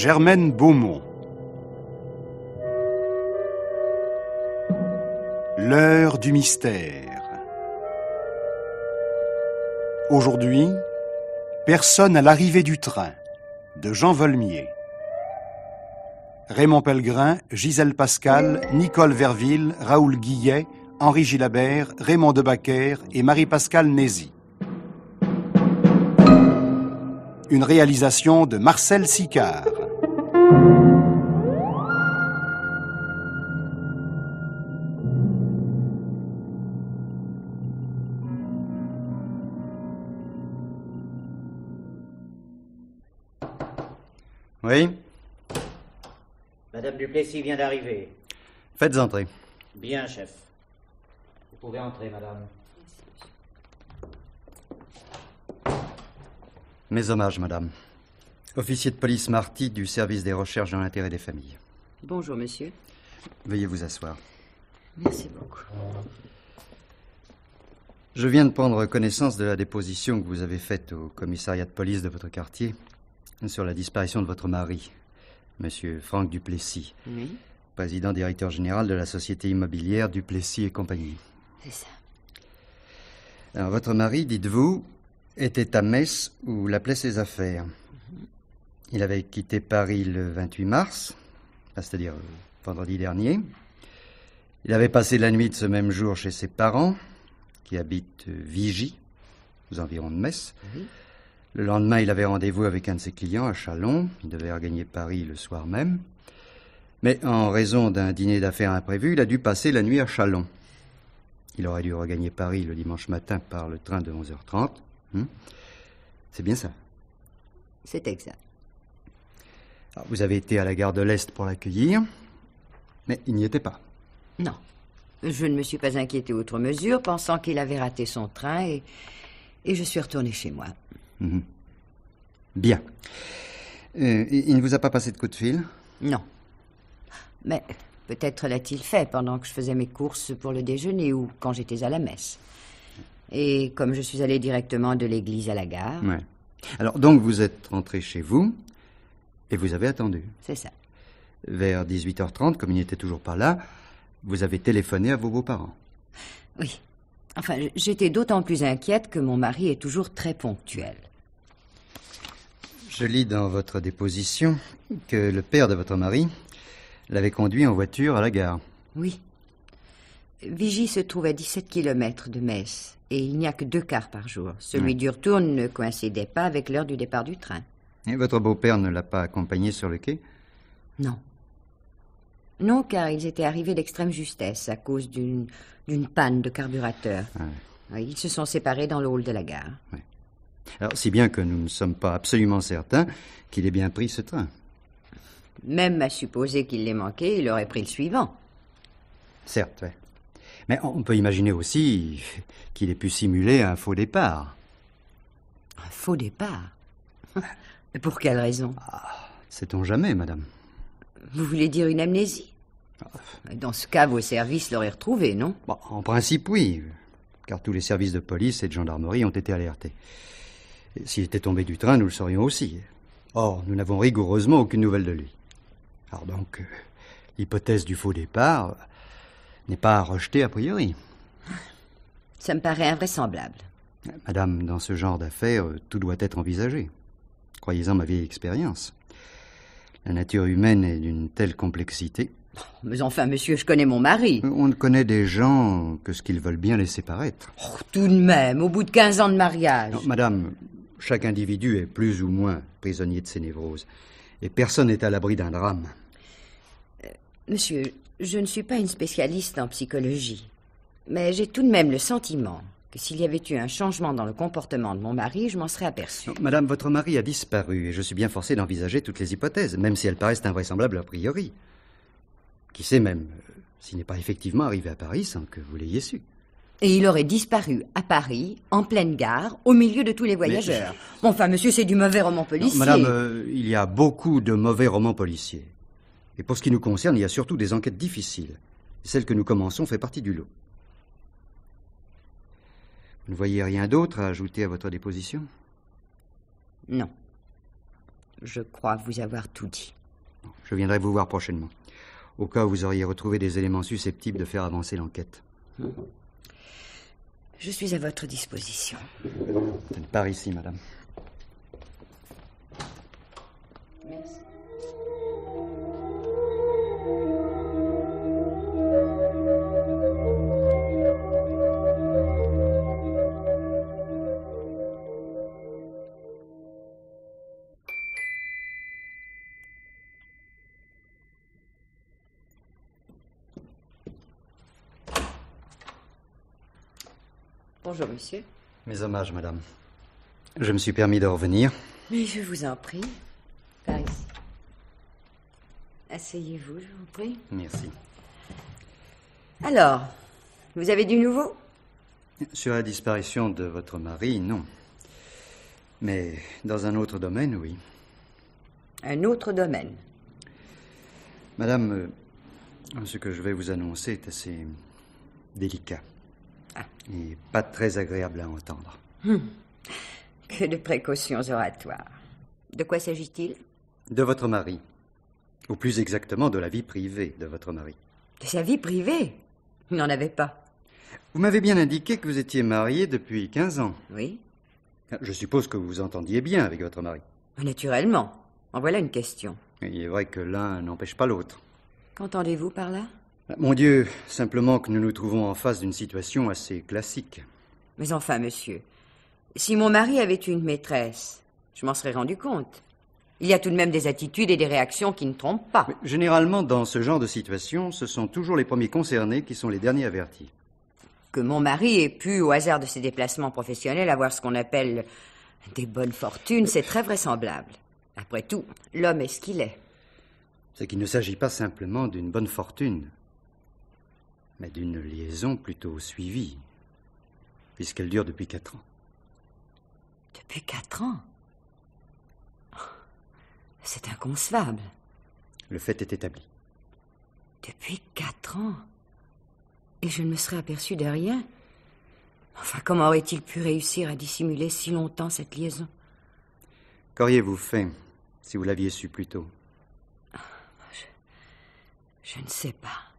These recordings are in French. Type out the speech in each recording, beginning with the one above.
Germaine Beaumont. L'heure du mystère. Aujourd'hui, Personne à l'arrivée du train de Jean Volmier. Raymond Pellegrin, Gisèle Pascal, Nicole Verville, Raoul Guillet, Henri Gilabert, Raymond Debacker et Marie-Pascale Nézy. Une réalisation de Marcel Sicard. Oui Madame Duplessis vient d'arriver. Faites entrer. Bien, chef. Vous pouvez entrer, madame. Mes hommages, madame. Officier de police Marty du service des recherches dans l'intérêt des familles. Bonjour, monsieur. Veuillez vous asseoir. Merci beaucoup. Je viens de prendre connaissance de la déposition que vous avez faite au commissariat de police de votre quartier sur la disparition de votre mari, Monsieur Franck Duplessis. Président directeur général de la société immobilière Duplessis et compagnie. C'est ça. votre mari, dites-vous, était à Metz où l'appelaient ses affaires. Mm-hmm. Il avait quitté Paris le 28 mars, ah, c'est-à-dire euh, vendredi dernier. Il avait passé la nuit de ce même jour chez ses parents, qui habitent euh, Vigy, aux environs de Metz. Le lendemain, il avait rendez-vous avec un de ses clients à Chalon. Il devait regagner Paris le soir même. Mais en raison d'un dîner d'affaires imprévu, il a dû passer la nuit à Chalon. Il aurait dû regagner Paris le dimanche matin par le train de 11h30. Hmm? C'est bien ça C'est exact. vous avez été à la gare de l'Est pour l'accueillir, mais il n'y était pas. Non. Je ne me suis pas inquiété outre mesure, pensant qu'il avait raté son train, et, et je suis retourné chez moi. Mhm. Bien. Euh, il ne vous a pas passé de coup de fil Non. Mais peut-être l'a-t-il fait pendant que je faisais mes courses pour le déjeuner ou quand j'étais à la messe. Et comme je suis allée directement de l'église à la gare. Ouais. Alors donc vous êtes rentré chez vous et vous avez attendu. C'est ça. Vers 18h30, comme il n'était toujours pas là, vous avez téléphoné à vos beaux-parents. Oui. Enfin, j'étais d'autant plus inquiète que mon mari est toujours très ponctuel. Je lis dans votre déposition que le père de votre mari l'avait conduit en voiture à la gare. Oui. Vigie se trouve à 17 kilomètres de Metz et il n'y a que deux quarts par jour. Celui du retour ne coïncidait pas avec l'heure du départ du train. Et votre beau-père ne l'a pas accompagné sur le quai Non. Non, car ils étaient arrivés d'extrême justesse à cause d'une panne de carburateur. Ah. Ils se sont séparés dans le hall de la gare. Alors, si bien que nous ne sommes pas absolument certains qu'il ait bien pris ce train. Même à supposer qu'il l'ait manqué, il aurait pris le suivant. Certes, oui. Mais on peut imaginer aussi qu'il ait pu simuler un faux départ. Un faux départ Et Pour quelle raison ah, Sait-on jamais, madame Vous voulez dire une amnésie Dans ce cas, vos services l'auraient retrouvé, non En principe, oui, car tous les services de police et de gendarmerie ont été alertés. S'il était tombé du train, nous le saurions aussi. Or, nous n'avons rigoureusement aucune nouvelle de lui. Alors donc, euh, l'hypothèse du faux départ n'est pas à rejeter a priori. Ça me paraît invraisemblable. Madame, dans ce genre d'affaires, euh, tout doit être envisagé. Croyez-en ma vieille expérience. La nature humaine est d'une telle complexité. Mais enfin, monsieur, je connais mon mari. Euh, on ne connaît des gens que ce qu'ils veulent bien laisser paraître. Oh, tout de même, au bout de 15 ans de mariage. madame, chaque individu est plus ou moins prisonnier de ses névroses, et personne n'est à l'abri d'un drame. Euh, monsieur, je ne suis pas une spécialiste en psychologie, mais j'ai tout de même le sentiment que s'il y avait eu un changement dans le comportement de mon mari, je m'en serais aperçue. Madame, votre mari a disparu, et je suis bien forcée d'envisager toutes les hypothèses, même si elles paraissent invraisemblables a priori. Qui sait même euh, s'il n'est pas effectivement arrivé à Paris sans que vous l'ayez su. Et il aurait disparu à Paris, en pleine gare, au milieu de tous les voyageurs. Enfin, monsieur, c'est du mauvais roman policier. madame, euh, il y a beaucoup de mauvais romans policiers. Et pour ce qui nous concerne, il y a surtout des enquêtes difficiles. Celle que nous commençons fait partie du lot. Vous ne voyez rien d'autre à ajouter à votre déposition Non. Je crois vous avoir tout dit. Je viendrai vous voir prochainement, au cas où vous auriez retrouvé des éléments susceptibles de faire avancer l'enquête. Hum. Je suis à votre disposition. Par ici, madame. Mes hommages, madame. Je me suis permis de revenir. Mais je vous en prie. Paris. Asseyez-vous, je vous prie. Merci. Alors, vous avez du nouveau Sur la disparition de votre mari, non. Mais dans un autre domaine, oui. Un autre domaine Madame, euh, ce que je vais vous annoncer est assez délicat. Ah. Il pas très agréable à entendre. Hmm. Que de précautions oratoires. De quoi s'agit-il De votre mari. Ou plus exactement de la vie privée de votre mari. De sa vie privée Vous n'en avez pas. Vous m'avez bien indiqué que vous étiez marié depuis 15 ans. Oui. Je suppose que vous vous entendiez bien avec votre mari. Naturellement. En voilà une question. Il est vrai que l'un n'empêche pas l'autre. Qu'entendez-vous par là ah, mon Dieu, simplement que nous nous trouvons en face d'une situation assez classique. Mais enfin, monsieur, si mon mari avait eu une maîtresse, je m'en serais rendu compte. Il y a tout de même des attitudes et des réactions qui ne trompent pas. généralement, dans ce genre de situation, ce sont toujours les premiers concernés qui sont les derniers avertis. Que mon mari ait pu, au hasard de ses déplacements professionnels, avoir ce qu'on appelle des bonnes fortunes, c'est très vraisemblable. Après tout, l'homme est ce qu'il est. C'est qu'il ne s'agit pas simplement d'une bonne fortune mais d'une liaison plutôt suivie, puisqu'elle dure depuis quatre ans. Depuis quatre ans C'est inconcevable. Le fait est établi. Depuis quatre ans Et je ne me serais aperçu de rien Enfin, comment aurait-il pu réussir à dissimuler si longtemps cette liaison Qu'auriez-vous fait si vous l'aviez su plus tôt je ne sais pas.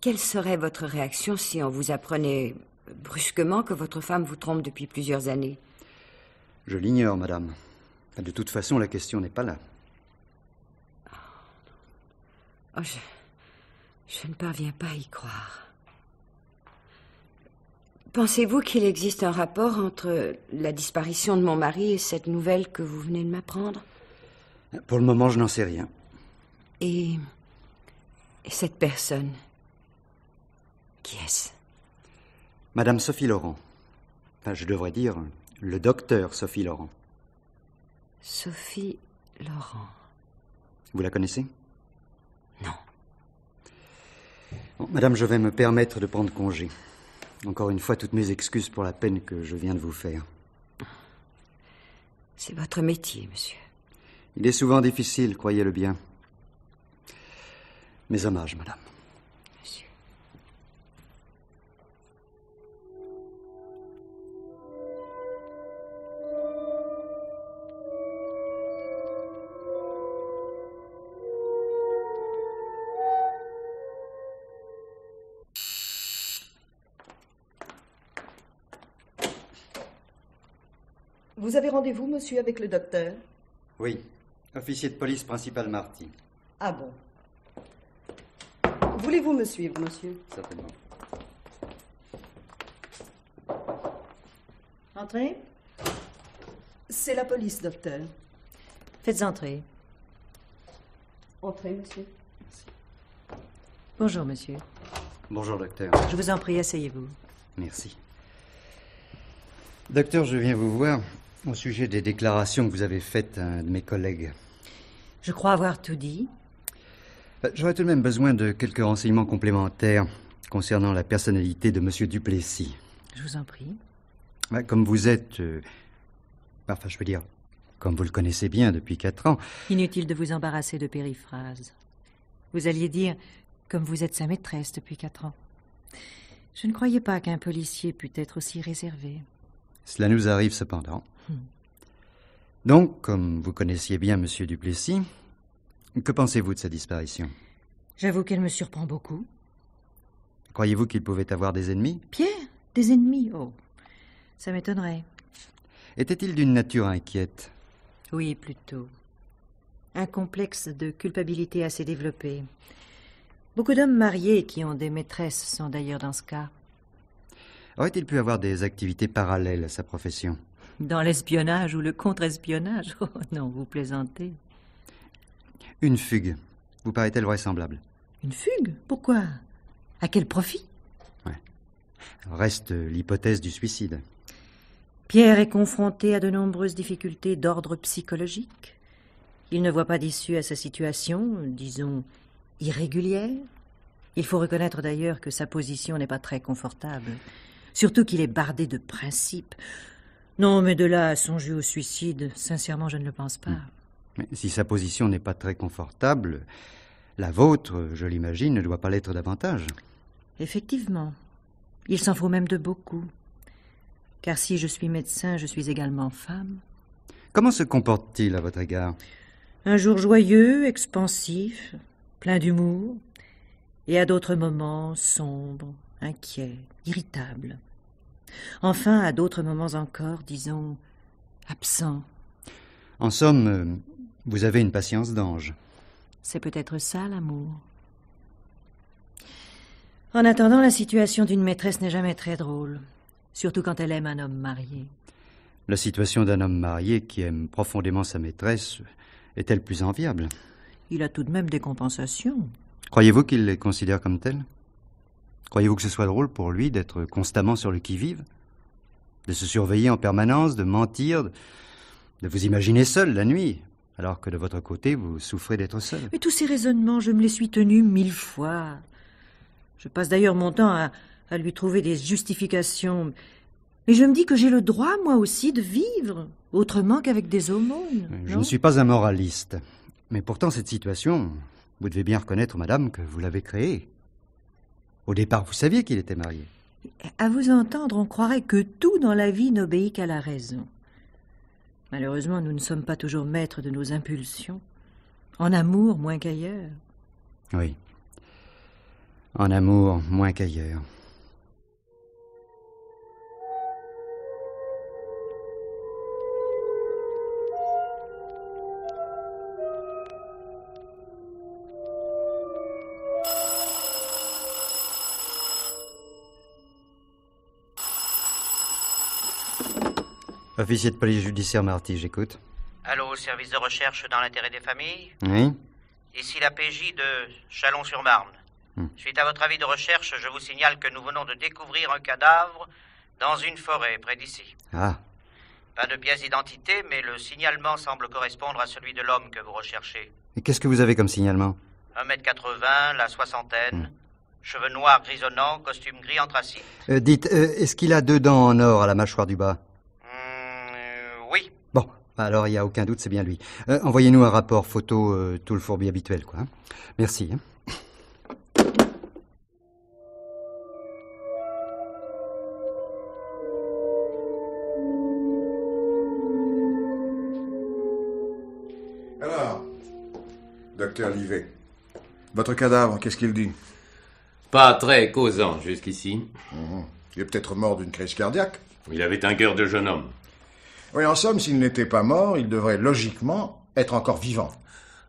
Quelle serait votre réaction si on vous apprenait brusquement que votre femme vous trompe depuis plusieurs années Je l'ignore, madame. De toute façon, la question n'est pas là. Oh, je... je ne parviens pas à y croire. Pensez-vous qu'il existe un rapport entre la disparition de mon mari et cette nouvelle que vous venez de m'apprendre Pour le moment, je n'en sais rien. Et cette personne qui est-ce Madame Sophie Laurent. je devrais dire le docteur Sophie Laurent. Sophie Laurent. Vous la connaissez Non. madame, je vais me permettre de prendre congé. Encore une fois, toutes mes excuses pour la peine que je viens de vous faire. C'est votre métier, monsieur. Il est souvent difficile, croyez-le bien. Mes hommages, madame. rendez-vous, monsieur, avec le docteur Oui, officier de police principal Marty. Ah bon. Voulez-vous me suivre, monsieur Certainement. Entrez. C'est la police, docteur. Faites entrer. Entrez, monsieur. Bonjour, monsieur. Bonjour, docteur. Je vous en prie, asseyez-vous. Merci. Docteur, je viens vous voir au sujet des déclarations que vous avez faites à euh, un de mes collègues. Je crois avoir tout dit. Euh, j'aurais tout de même besoin de quelques renseignements complémentaires concernant la personnalité de M. Duplessis. Je vous en prie. Comme vous êtes. Euh, enfin, je veux dire, comme vous le connaissez bien depuis quatre ans. Inutile de vous embarrasser de périphrases. Vous alliez dire comme vous êtes sa maîtresse depuis quatre ans. Je ne croyais pas qu'un policier pût être aussi réservé. Cela nous arrive cependant. Hmm. Donc, comme vous connaissiez bien M. Duplessis, que pensez-vous de sa disparition J'avoue qu'elle me surprend beaucoup. Croyez-vous qu'il pouvait avoir des ennemis Pierre Des ennemis Oh, ça m'étonnerait. Était-il d'une nature inquiète Oui, plutôt. Un complexe de culpabilité assez développé. Beaucoup d'hommes mariés qui ont des maîtresses sont d'ailleurs dans ce cas. Aurait-il pu avoir des activités parallèles à sa profession dans l'espionnage ou le contre-espionnage Oh non, vous plaisantez. Une fugue, vous paraît-elle vraisemblable Une fugue Pourquoi À quel profit Reste l'hypothèse du suicide. Pierre est confronté à de nombreuses difficultés d'ordre psychologique. Il ne voit pas d'issue à sa situation, disons, irrégulière. Il faut reconnaître d'ailleurs que sa position n'est pas très confortable, surtout qu'il est bardé de principes. Non, mais de là à au suicide, sincèrement, je ne le pense pas. Hmm. si sa position n'est pas très confortable, la vôtre, je l'imagine, ne doit pas l'être davantage. Effectivement. Il s'en faut même de beaucoup. Car si je suis médecin, je suis également femme. Comment se comporte-t-il à votre égard Un jour joyeux, expansif, plein d'humour, et à d'autres moments sombre, inquiet, irritable. Enfin, à d'autres moments encore, disons, absent. En somme, euh, vous avez une patience d'ange. C'est peut-être ça l'amour. En attendant, la situation d'une maîtresse n'est jamais très drôle, surtout quand elle aime un homme marié. La situation d'un homme marié qui aime profondément sa maîtresse est-elle plus enviable Il a tout de même des compensations. Croyez-vous qu'il les considère comme telles Croyez-vous que ce soit drôle pour lui d'être constamment sur le qui-vive De se surveiller en permanence, de mentir, de vous imaginer seul la nuit, alors que de votre côté, vous souffrez d'être seul Mais tous ces raisonnements, je me les suis tenus mille fois. Je passe d'ailleurs mon temps à, lui trouver des justifications. Mais je me dis que j'ai le droit, moi aussi, de vivre, autrement qu'avec des aumônes. Je ne suis pas un moraliste. Mais pourtant, cette situation, vous devez bien reconnaître, madame, que vous l'avez créée. Au départ, vous saviez qu'il était marié. À vous entendre, on croirait que tout dans la vie n'obéit qu'à la raison. Malheureusement, nous ne sommes pas toujours maîtres de nos impulsions. En amour, moins qu'ailleurs. Oui. En amour, moins qu'ailleurs. Officier de police judiciaire Marty, j'écoute. Allô, service de recherche dans l'intérêt des familles Oui. Ici la PJ de Chalon-sur-Marne. Hmm. Suite à votre avis de recherche, je vous signale que nous venons de découvrir un cadavre dans une forêt près d'ici. Ah. Pas de pièce d'identité, mais le signalement semble correspondre à celui de l'homme que vous recherchez. Et qu'est-ce que vous avez comme signalement 1m80, la soixantaine, hmm. cheveux noirs grisonnants, costume gris anthracite. Euh, dites, euh, est-ce qu'il a deux dents en or à la mâchoire du bas alors il n'y a aucun doute, c'est bien lui. Euh, envoyez-nous un rapport photo, euh, tout le fourbi habituel, quoi. Hein. Merci. Hein. Alors, docteur Livet, votre cadavre, qu'est-ce qu'il dit Pas très causant jusqu'ici. Mmh. Il est peut-être mort d'une crise cardiaque. Il avait un cœur de jeune homme. Oui, en somme, s'il n'était pas mort, il devrait logiquement être encore vivant.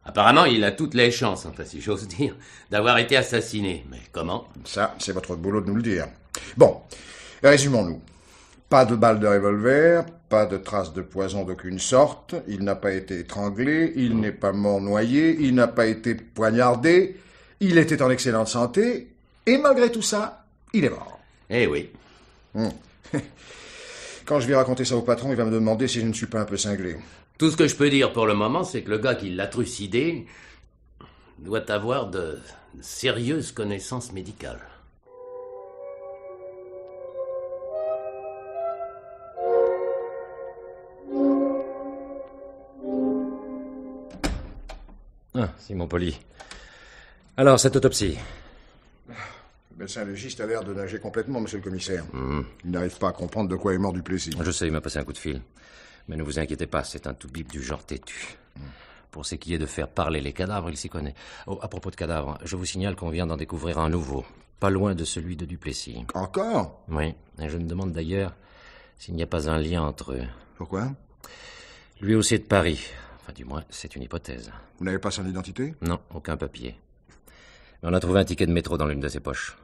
Apparemment, il a toutes les chances, enfin si j'ose dire, d'avoir été assassiné. Mais comment Ça, c'est votre boulot de nous le dire. Bon, résumons-nous. Pas de balles de revolver, pas de traces de poison d'aucune sorte, il n'a pas été étranglé, il n'est pas mort noyé, il n'a pas été poignardé, il était en excellente santé, et malgré tout ça, il est mort. Eh oui. Hmm. Quand je vais raconter ça au patron, il va me demander si je ne suis pas un peu cinglé. Tout ce que je peux dire pour le moment, c'est que le gars qui l'a trucidé doit avoir de sérieuses connaissances médicales. Ah, Simon Poli. Alors, cette autopsie, le médecin légiste a l'air de nager complètement, monsieur le commissaire. Hmm. Il n'arrive pas à comprendre de quoi est mort Duplessis. Je sais, il m'a passé un coup de fil. Mais ne vous inquiétez pas, c'est un tout-bib du genre têtu. Hmm. Pour ce qui est de faire parler les cadavres, il s'y connaît. Oh, à propos de cadavres, je vous signale qu'on vient d'en découvrir un nouveau, pas loin de celui de Duplessis. Encore Oui, je me demande d'ailleurs s'il n'y a pas un lien entre eux. Pourquoi Lui aussi est de Paris. Enfin, du moins, c'est une hypothèse. Vous n'avez pas son identité Non, aucun papier. Mais on a trouvé un ticket de métro dans l'une de ses poches.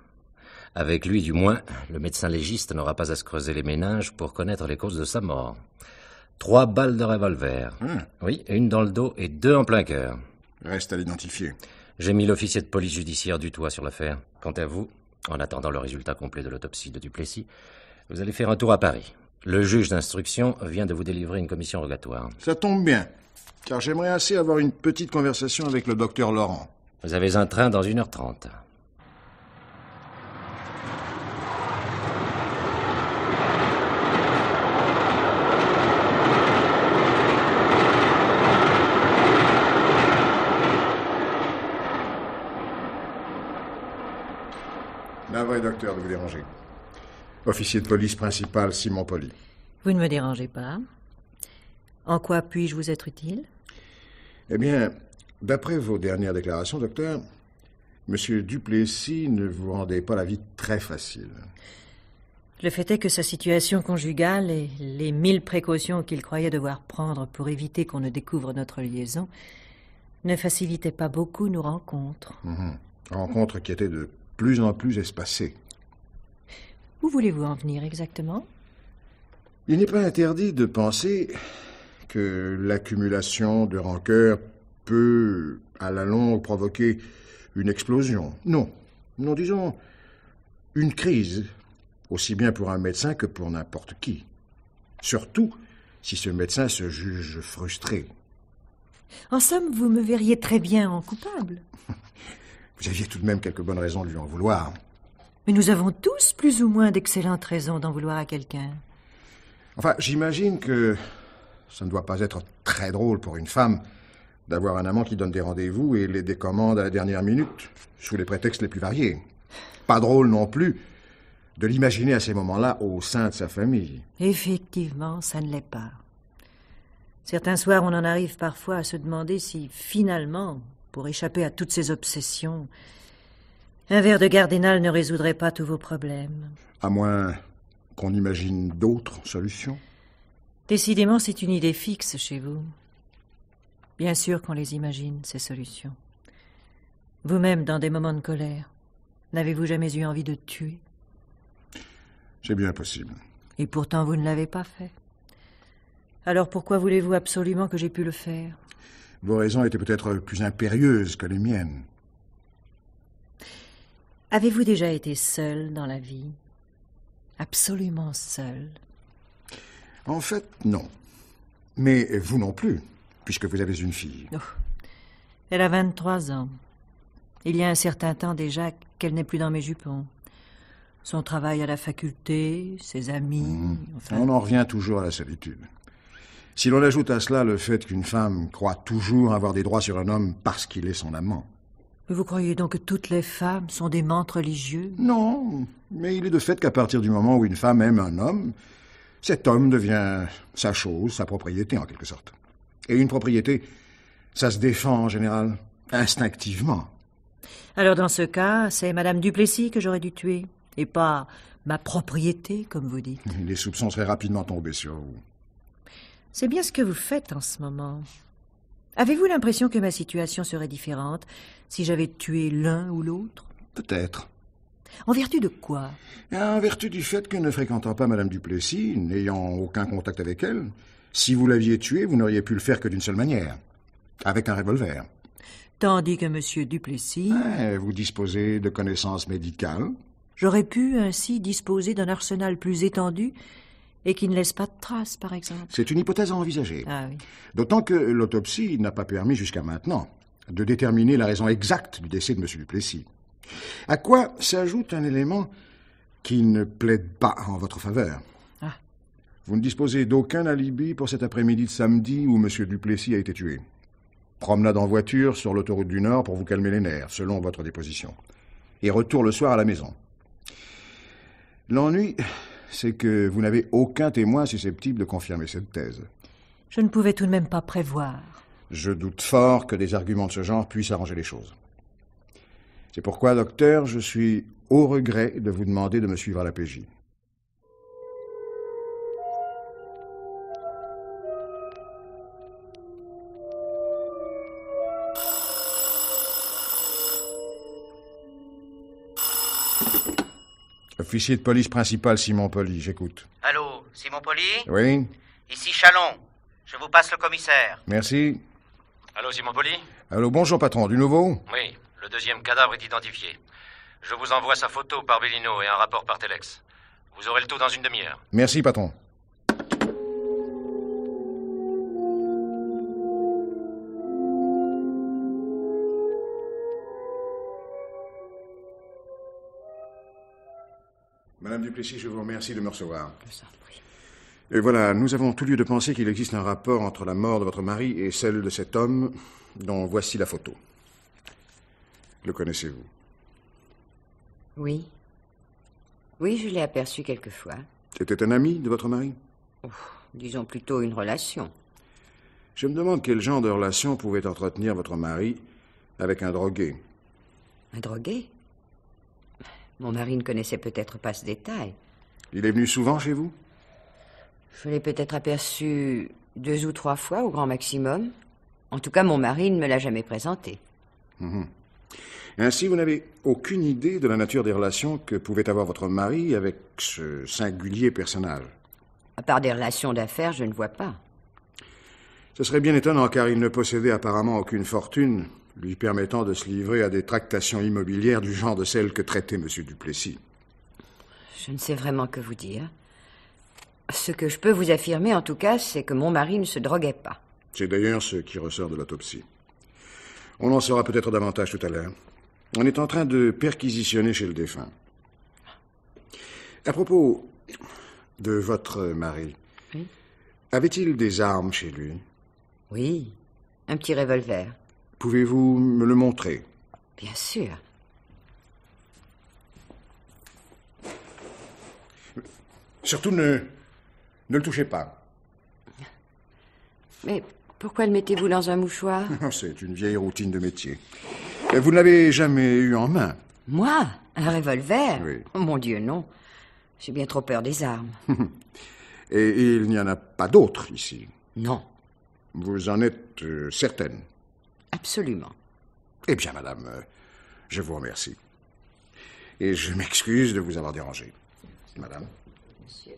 Avec lui, du moins, le médecin légiste n'aura pas à se creuser les méninges pour connaître les causes de sa mort. Trois balles de revolver. Ah. Oui, une dans le dos et deux en plein cœur. Reste à l'identifier. J'ai mis l'officier de police judiciaire du toit sur l'affaire. Quant à vous, en attendant le résultat complet de l'autopsie de Duplessis, vous allez faire un tour à Paris. Le juge d'instruction vient de vous délivrer une commission rogatoire. Ça tombe bien, car j'aimerais assez avoir une petite conversation avec le docteur Laurent. Vous avez un train dans 1 heure 30 vrai docteur, de vous déranger. Officier de police principal, Simon Poli. Vous ne me dérangez pas. En quoi puis-je vous être utile Eh bien, d'après vos dernières déclarations, docteur, M. Duplessis ne vous rendait pas la vie très facile. Le fait est que sa situation conjugale et les mille précautions qu'il croyait devoir prendre pour éviter qu'on ne découvre notre liaison ne facilitaient pas beaucoup nos rencontres. Mhm. Rencontres qui étaient de plus en plus espacé. Où voulez-vous en venir exactement Il n'est pas interdit de penser que l'accumulation de rancœur peut, à la longue, provoquer une explosion. Non, non, disons une crise, aussi bien pour un médecin que pour n'importe qui. Surtout si ce médecin se juge frustré. En somme, vous me verriez très bien en coupable. Vous aviez tout de même quelques bonnes raisons de lui en vouloir. Mais nous avons tous plus ou moins d'excellentes raisons d'en vouloir à quelqu'un. Enfin, j'imagine que ça ne doit pas être très drôle pour une femme d'avoir un amant qui donne des rendez-vous et les décommande à la dernière minute, sous les prétextes les plus variés. Pas drôle non plus de l'imaginer à ces moments-là au sein de sa famille. Effectivement, ça ne l'est pas. Certains soirs, on en arrive parfois à se demander si finalement pour échapper à toutes ces obsessions. Un verre de cardinal ne résoudrait pas tous vos problèmes. À moins qu'on imagine d'autres solutions. Décidément, c'est une idée fixe chez vous. Bien sûr qu'on les imagine, ces solutions. Vous-même, dans des moments de colère, n'avez-vous jamais eu envie de tuer C'est bien possible. Et pourtant, vous ne l'avez pas fait. Alors pourquoi voulez-vous absolument que j'ai pu le faire vos raisons étaient peut-être plus impérieuses que les miennes. Avez-vous déjà été seul dans la vie Absolument seul En fait, non. Mais vous non plus, puisque vous avez une fille. Oh, elle a 23 ans. Il y a un certain temps déjà qu'elle n'est plus dans mes jupons. Son travail à la faculté, ses amis. Mmh. On en revient toujours à la solitude. Si l'on ajoute à cela le fait qu'une femme croit toujours avoir des droits sur un homme parce qu'il est son amant. Vous croyez donc que toutes les femmes sont des mentes religieuses Non, mais il est de fait qu'à partir du moment où une femme aime un homme, cet homme devient sa chose, sa propriété en quelque sorte. Et une propriété, ça se défend en général, instinctivement. Alors dans ce cas, c'est Madame Duplessis que j'aurais dû tuer, et pas ma propriété, comme vous dites. Les soupçons seraient rapidement tombés sur vous. C'est bien ce que vous faites en ce moment. Avez-vous l'impression que ma situation serait différente si j'avais tué l'un ou l'autre Peut-être. En vertu de quoi ah, En vertu du fait que ne fréquentant pas Madame Duplessis, n'ayant aucun contact avec elle, si vous l'aviez tuée, vous n'auriez pu le faire que d'une seule manière, avec un revolver. Tandis que Monsieur Duplessis. vous disposez de connaissances médicales. J'aurais pu ainsi disposer d'un arsenal plus étendu et qui ne laisse pas de traces, par exemple. C'est une hypothèse à envisager. Ah D'autant que l'autopsie n'a pas permis jusqu'à maintenant de déterminer la raison exacte du décès de M. Duplessis. À quoi s'ajoute un élément qui ne plaide pas en votre faveur. Ah. Vous ne disposez d'aucun alibi pour cet après-midi de samedi où M. Duplessis a été tué. Promenade en voiture sur l'autoroute du Nord pour vous calmer les nerfs, selon votre déposition. Et retour le soir à la maison. L'ennui, c'est que vous n'avez aucun témoin susceptible de confirmer cette thèse. Je ne pouvais tout de même pas prévoir. Je doute fort que des arguments de ce genre puissent arranger les choses. C'est pourquoi, docteur, je suis au regret de vous demander de me suivre à la PJ. Officier de police principal, Simon Poli, j'écoute. Allô, Simon Poli Oui. Ici Chalon. Je vous passe le commissaire. Merci. Allô, Simon Poli Allô, bonjour, patron. Du nouveau Oui, le deuxième cadavre est identifié. Je vous envoie sa photo par Bellino et un rapport par Telex. Vous aurez le tout dans une demi-heure. Merci, patron. Madame Duplessis, je vous remercie de me recevoir. Et voilà, nous avons tout lieu de penser qu'il existe un rapport entre la mort de votre mari et celle de cet homme dont voici la photo. Le connaissez-vous Oui. Oui, je l'ai aperçu quelquefois. C'était un ami de votre mari Disons plutôt une relation. Je me demande quel genre de relation pouvait entretenir votre mari avec un drogué. Un drogué mon mari ne connaissait peut-être pas ce détail. Il est venu souvent chez vous Je l'ai peut-être aperçu deux ou trois fois au grand maximum. En tout cas, mon mari ne me l'a jamais présenté. Mhm. Ainsi, vous n'avez aucune idée de la nature des relations que pouvait avoir votre mari avec ce singulier personnage. À part des relations d'affaires, je ne vois pas. Ce serait bien étonnant car il ne possédait apparemment aucune fortune lui permettant de se livrer à des tractations immobilières du genre de celles que traitait M. Duplessis. Je ne sais vraiment que vous dire. Ce que je peux vous affirmer, en tout cas, c'est que mon mari ne se droguait pas. C'est d'ailleurs ce qui ressort de l'autopsie. On en saura peut-être davantage tout à l'heure. On est en train de perquisitionner chez le défunt. À propos de votre mari, avait-il des armes chez lui Oui, un petit revolver. Pouvez-vous me le montrer Bien sûr. Surtout ne, ne le touchez pas. Mais pourquoi le mettez-vous dans un mouchoir C'est une vieille routine de métier. Vous ne l'avez jamais eu en main Moi Un revolver Mon Dieu, non. J'ai bien trop peur des armes. et, il n'y en a pas d'autres ici Non. Vous en êtes euh, certaine Absolument. Eh bien, madame, euh, je vous remercie. Et je m'excuse de vous avoir dérangé. Madame Monsieur.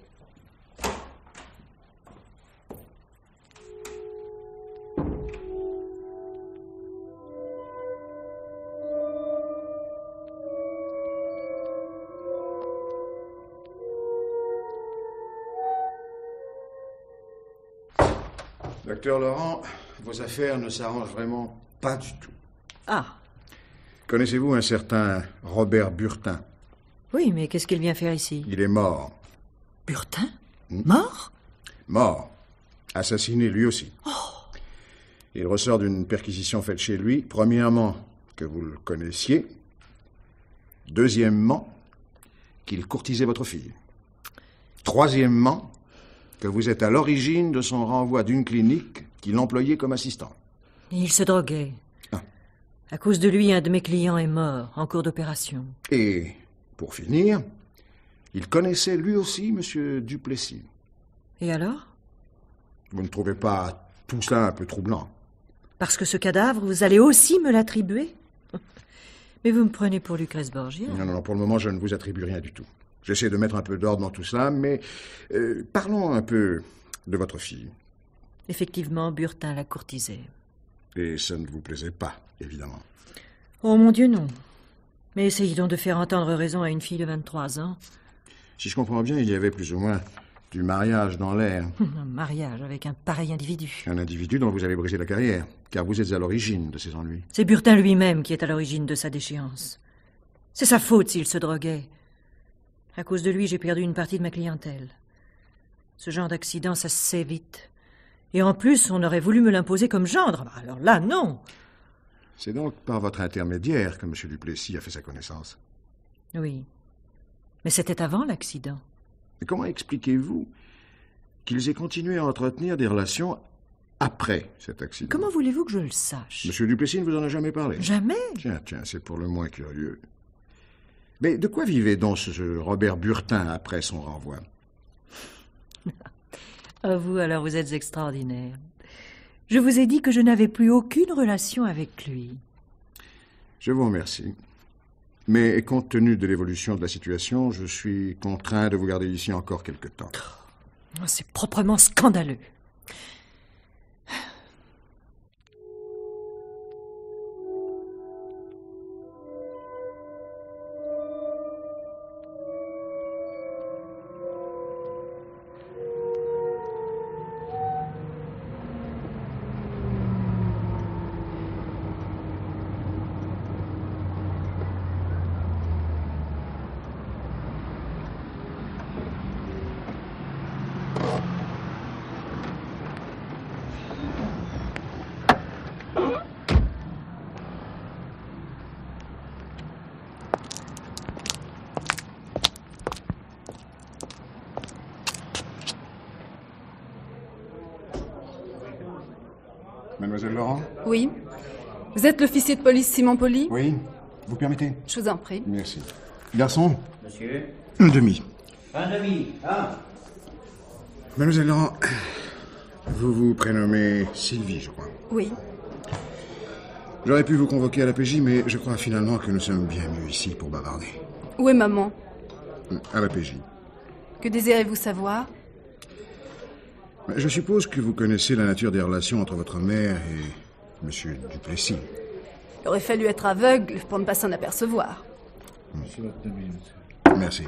Docteur Laurent, vos affaires ne s'arrangent vraiment pas du tout. Ah. Connaissez-vous un certain Robert Burtin Oui, mais qu'est-ce qu'il vient faire ici Il est mort. Burtin hmm? Mort Mort. Assassiné lui aussi. Oh. Il ressort d'une perquisition faite chez lui, premièrement, que vous le connaissiez, deuxièmement, qu'il courtisait votre fille, troisièmement, que vous êtes à l'origine de son renvoi d'une clinique qu'il employait comme assistant. Il se droguait. Ah. À cause de lui, un de mes clients est mort en cours d'opération. Et pour finir, il connaissait lui aussi M. Duplessis. Et alors Vous ne trouvez pas tout cela un peu troublant Parce que ce cadavre, vous allez aussi me l'attribuer Mais vous me prenez pour Lucrèce Borgia Non, non, pour le moment, je ne vous attribue rien du tout. J'essaie de mettre un peu d'ordre dans tout cela, mais euh, parlons un peu de votre fille. Effectivement, Burtin la courtisait. Et ça ne vous plaisait pas, évidemment. Oh mon Dieu, non. Mais essayez donc de faire entendre raison à une fille de 23 ans. Si je comprends bien, il y avait plus ou moins du mariage dans l'air. Un mariage avec un pareil individu. Un individu dont vous avez brisé la carrière, car vous êtes à l'origine de ses ennuis. C'est Burtin lui-même qui est à l'origine de sa déchéance. C'est sa faute s'il se droguait. À cause de lui, j'ai perdu une partie de ma clientèle. Ce genre d'accident, ça se sait vite. Et en plus, on aurait voulu me l'imposer comme gendre. Bah, alors là, non. C'est donc par votre intermédiaire que M. Duplessis a fait sa connaissance. Oui. Mais c'était avant l'accident. comment expliquez-vous qu'ils aient continué à entretenir des relations après cet accident Comment voulez-vous que je le sache M. Duplessis ne vous en a jamais parlé. Jamais Tiens, tiens, c'est pour le moins curieux. Mais de quoi vivait donc ce Robert Burtin après son renvoi vous, alors, vous êtes extraordinaire. Je vous ai dit que je n'avais plus aucune relation avec lui. Je vous remercie. Mais compte tenu de l'évolution de la situation, je suis contraint de vous garder ici encore quelque temps. Oh, c'est proprement scandaleux. Mademoiselle Laurent Oui. Vous êtes l'officier de police Simon Poli Oui. Vous permettez Je vous en prie. Merci. Garçon Monsieur Un demi. Un demi, ah. Mademoiselle Laurent, vous vous prénommez Sylvie, je crois. Oui. J'aurais pu vous convoquer à la PJ, mais je crois finalement que nous sommes bien mieux ici pour bavarder. Où est maman À la PJ. Que désirez-vous savoir je suppose que vous connaissez la nature des relations entre votre mère et M. Duplessis. Il aurait fallu être aveugle pour ne pas s'en apercevoir. Merci.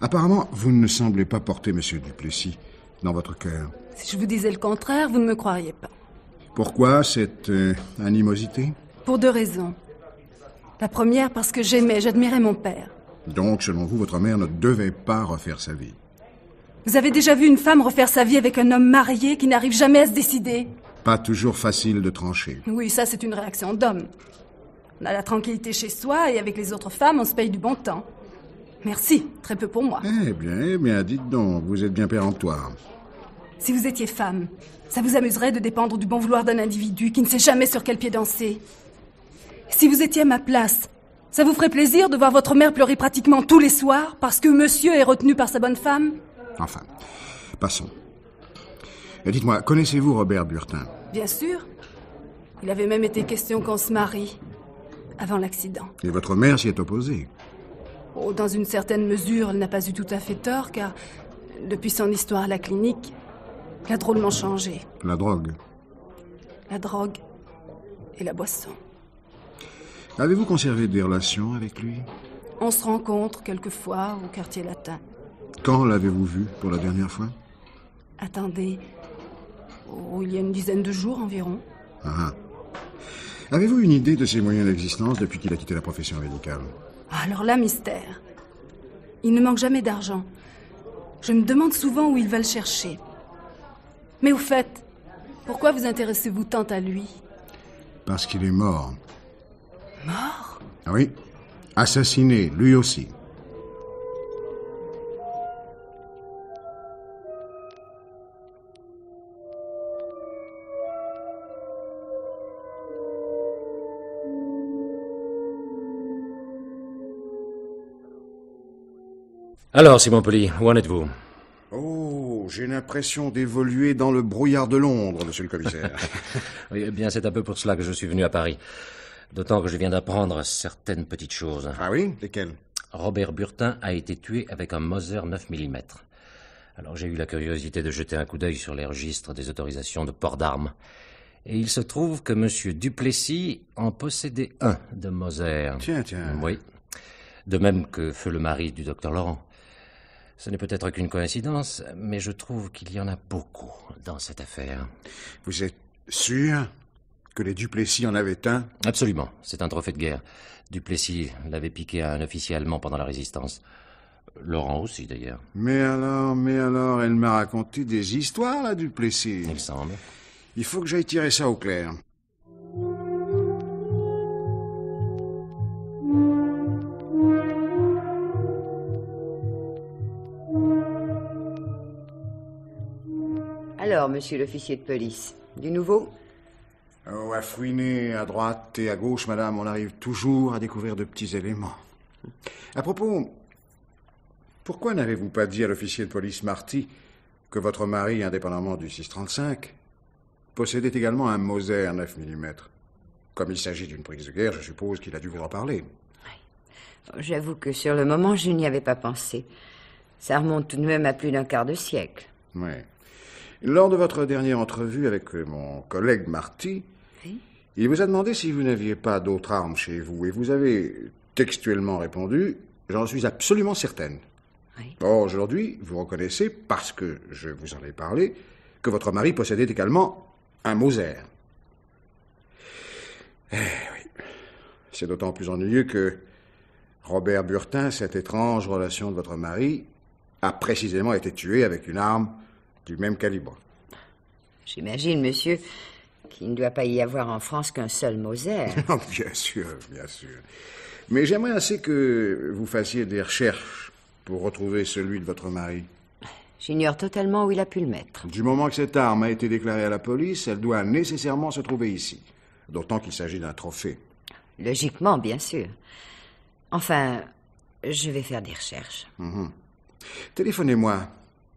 Apparemment, vous ne semblez pas porter Monsieur Duplessis dans votre cœur. Si je vous disais le contraire, vous ne me croiriez pas. Pourquoi cette euh, animosité Pour deux raisons. La première, parce que j'aimais, j'admirais mon père. Donc, selon vous, votre mère ne devait pas refaire sa vie vous avez déjà vu une femme refaire sa vie avec un homme marié qui n'arrive jamais à se décider Pas toujours facile de trancher. Oui, ça c'est une réaction d'homme. On a la tranquillité chez soi et avec les autres femmes, on se paye du bon temps. Merci, très peu pour moi. Eh bien, eh bien, dites donc, vous êtes bien péremptoire. Si vous étiez femme, ça vous amuserait de dépendre du bon vouloir d'un individu qui ne sait jamais sur quel pied danser. Si vous étiez à ma place, ça vous ferait plaisir de voir votre mère pleurer pratiquement tous les soirs parce que monsieur est retenu par sa bonne femme Enfin, passons. Eh, dites-moi, connaissez-vous Robert Burtin Bien sûr. Il avait même été question qu'on se marie avant l'accident. Et votre mère s'y est opposée oh, Dans une certaine mesure, elle n'a pas eu tout à fait tort, car depuis son histoire à la clinique, elle a drôlement changé. La drogue La drogue et la boisson. Avez-vous conservé des relations avec lui On se rencontre quelquefois au quartier latin. Quand l'avez-vous vu pour la dernière fois Attendez, oh, il y a une dizaine de jours environ. Ah. Avez-vous une idée de ses moyens d'existence depuis qu'il a quitté la profession médicale Alors là, mystère. Il ne manque jamais d'argent. Je me demande souvent où il va le chercher. Mais au fait, pourquoi vous intéressez-vous tant à lui Parce qu'il est mort. Mort ah Oui, assassiné, lui aussi. Alors, Simon Poli, où en êtes-vous Oh, j'ai l'impression d'évoluer dans le brouillard de Londres, monsieur le commissaire. eh bien, c'est un peu pour cela que je suis venu à Paris. D'autant que je viens d'apprendre certaines petites choses. Ah oui Lesquelles Robert Burtin a été tué avec un Moser 9 mm. Alors j'ai eu la curiosité de jeter un coup d'œil sur les registres des autorisations de port d'armes. Et il se trouve que monsieur Duplessis en possédait un de Moser. Tiens, tiens. Oui. De même que feu le mari du docteur Laurent. Ce n'est peut-être qu'une coïncidence, mais je trouve qu'il y en a beaucoup dans cette affaire. Vous êtes sûr que les Duplessis en avaient un Absolument, c'est un trophée de guerre. Duplessis l'avait piqué à un officier allemand pendant la résistance. Laurent aussi, d'ailleurs. Mais alors, mais alors, elle m'a raconté des histoires, là, Duplessis. Il semble. Il faut que j'aille tirer ça au clair. monsieur l'officier de police, du nouveau oh, À fouiner à droite et à gauche, madame, on arrive toujours à découvrir de petits éléments. À propos, pourquoi n'avez-vous pas dit à l'officier de police Marty que votre mari, indépendamment du 635, possédait également un Moser 9 mm Comme il s'agit d'une prise de guerre, je suppose qu'il a dû vous en parler. J'avoue que sur le moment, je n'y avais pas pensé. Ça remonte tout de même à plus d'un quart de siècle. Oui. Lors de votre dernière entrevue avec euh, mon collègue Marty, il vous a demandé si vous n'aviez pas d'autres armes chez vous et vous avez textuellement répondu J'en suis absolument certaine. Or, aujourd'hui, vous reconnaissez, parce que je vous en ai parlé, que votre mari possédait également un Moser. Eh oui. C'est d'autant plus ennuyeux que Robert Burtin, cette étrange relation de votre mari, a précisément été tué avec une arme du même calibre. J'imagine, monsieur, qu'il ne doit pas y avoir en France qu'un seul Moser. bien sûr, bien sûr. Mais j'aimerais assez que vous fassiez des recherches pour retrouver celui de votre mari. J'ignore totalement où il a pu le mettre. Du moment que cette arme a été déclarée à la police, elle doit nécessairement se trouver ici. D'autant qu'il s'agit d'un trophée. Logiquement, bien sûr. Enfin, je vais faire des recherches. Mhm. Téléphonez-moi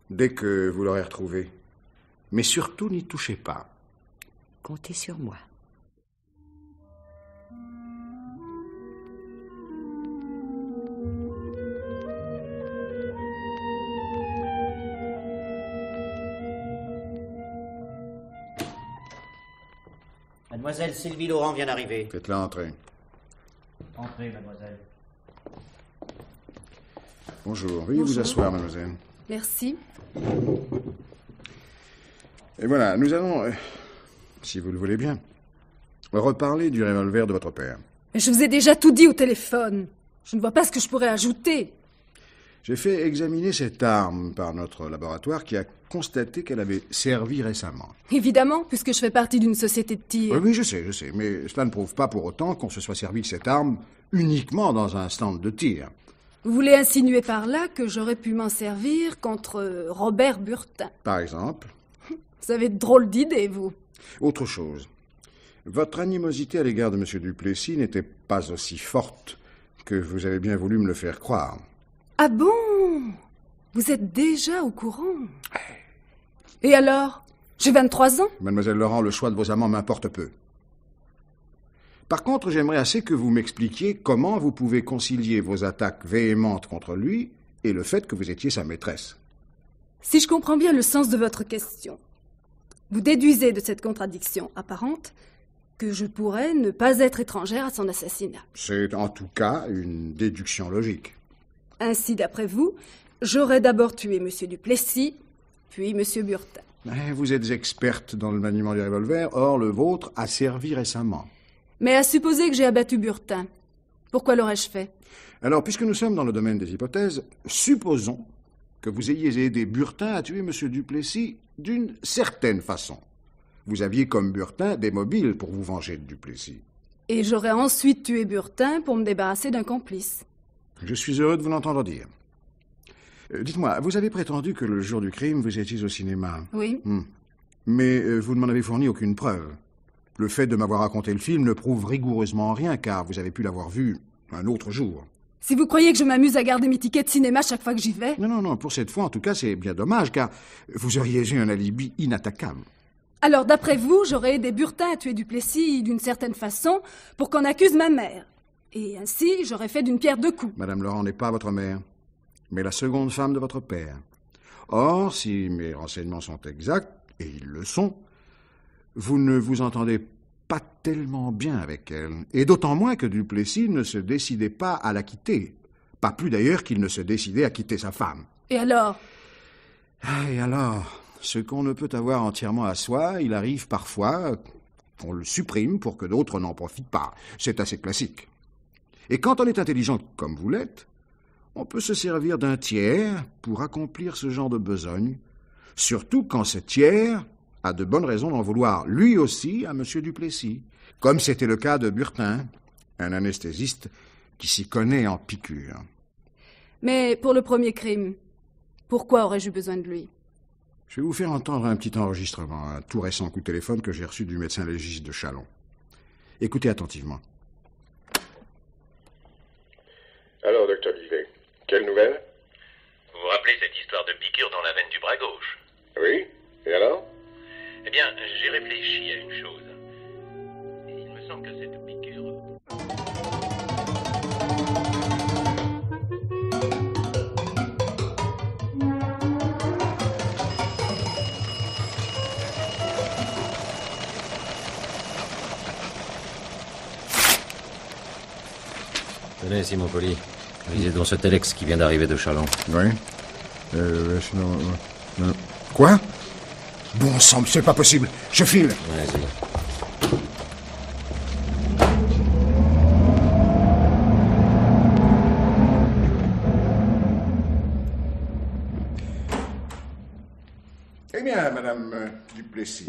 dès que vous l'aurez retrouvé. Mais surtout, n'y touchez pas. Comptez sur moi. Mademoiselle Sylvie Laurent vient d'arriver. Faites-la entrer. Entrez, mademoiselle. Bonjour. Veuillez vous asseoir, mademoiselle. Merci. Et voilà, nous allons, euh, si vous le voulez bien, reparler du revolver de votre père. Mais je vous ai déjà tout dit au téléphone. Je ne vois pas ce que je pourrais ajouter. J'ai fait examiner cette arme par notre laboratoire qui a constaté qu'elle avait servi récemment. Évidemment, puisque je fais partie d'une société de tir. oui, je sais, je sais, mais cela ne prouve pas pour autant qu'on se soit servi de cette arme uniquement dans un stand de tir. Vous voulez insinuer par là que j'aurais pu m'en servir contre euh, Robert Burtin Par exemple Vous avez de drôles d'idées, vous. Autre chose. Votre animosité à l'égard de M. Duplessis n'était pas aussi forte que vous avez bien voulu me le faire croire. Ah bon Vous êtes déjà au courant Et alors J'ai 23 ans Mademoiselle Laurent, le choix de vos amants m'importe peu. Par contre, j'aimerais assez que vous m'expliquiez comment vous pouvez concilier vos attaques véhémentes contre lui et le fait que vous étiez sa maîtresse. Si je comprends bien le sens de votre question, vous déduisez de cette contradiction apparente que je pourrais ne pas être étrangère à son assassinat. C'est en tout cas une déduction logique. Ainsi, d'après vous, j'aurais d'abord tué M. Duplessis, puis M. Burtin. Vous êtes experte dans le maniement du revolver, or le vôtre a servi récemment. Mais à supposer que j'ai abattu Burtin, pourquoi l'aurais-je fait Alors, puisque nous sommes dans le domaine des hypothèses, supposons que vous ayez aidé Burtin à tuer M. Duplessis d'une certaine façon. Vous aviez comme Burtin des mobiles pour vous venger de Duplessis. Et j'aurais ensuite tué Burtin pour me débarrasser d'un complice. Je suis heureux de vous l'entendre dire. Euh, dites-moi, vous avez prétendu que le jour du crime, vous étiez au cinéma. Oui. Hmm. Mais euh, vous ne m'en avez fourni aucune preuve. Le fait de m'avoir raconté le film ne prouve rigoureusement rien, car vous avez pu l'avoir vu un autre jour. Si vous croyez que je m'amuse à garder mes tickets de cinéma chaque fois que j'y vais Non, non, non, pour cette fois, en tout cas, c'est bien dommage, car vous auriez eu un alibi inattaquable. Alors, d'après vous, j'aurais aidé burtin à tuer Duplessis d'une certaine façon pour qu'on accuse ma mère. Et ainsi, j'aurais fait d'une pierre deux coups. Madame Laurent n'est pas votre mère, mais la seconde femme de votre père. Or, si mes renseignements sont exacts, et ils le sont, vous ne vous entendez pas tellement bien avec elle, et d'autant moins que Duplessis ne se décidait pas à la quitter, pas plus d'ailleurs qu'il ne se décidait à quitter sa femme. Et alors ah, Et alors Ce qu'on ne peut avoir entièrement à soi, il arrive parfois qu'on le supprime pour que d'autres n'en profitent pas. C'est assez classique. Et quand on est intelligent comme vous l'êtes, on peut se servir d'un tiers pour accomplir ce genre de besogne, surtout quand ce tiers a de bonnes raisons d'en vouloir lui aussi à M. Duplessis, comme c'était le cas de Burtin, un anesthésiste qui s'y connaît en piqûre. Mais pour le premier crime, pourquoi aurais-je besoin de lui Je vais vous faire entendre un petit enregistrement, un tout récent coup de téléphone que j'ai reçu du médecin légiste de Chalon. Écoutez attentivement. Alors, docteur Livet, quelle nouvelle Vous vous rappelez cette histoire de piqûre dans la veine du bras gauche Oui, et alors eh bien, j'ai réfléchi à une chose. Il me semble que cette piqûre... Tenez, Simon Poli. Lisez dans ce Telex qui vient d'arriver de Chalon. Oui. Euh, euh Quoi Bon sang, c'est pas possible. Je file. Eh bien, Madame Duplessis,